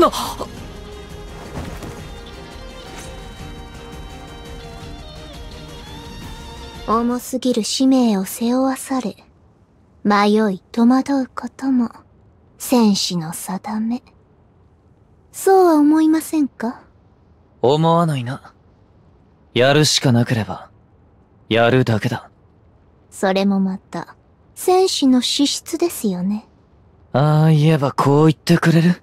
な重すぎる使命を背負わされ、迷い戸惑うことも、戦士の定め。そうは思いませんか思わないな。やるしかなければ、やるだけだ。それもまた、戦士の資質ですよね。ああ言えばこう言ってくれる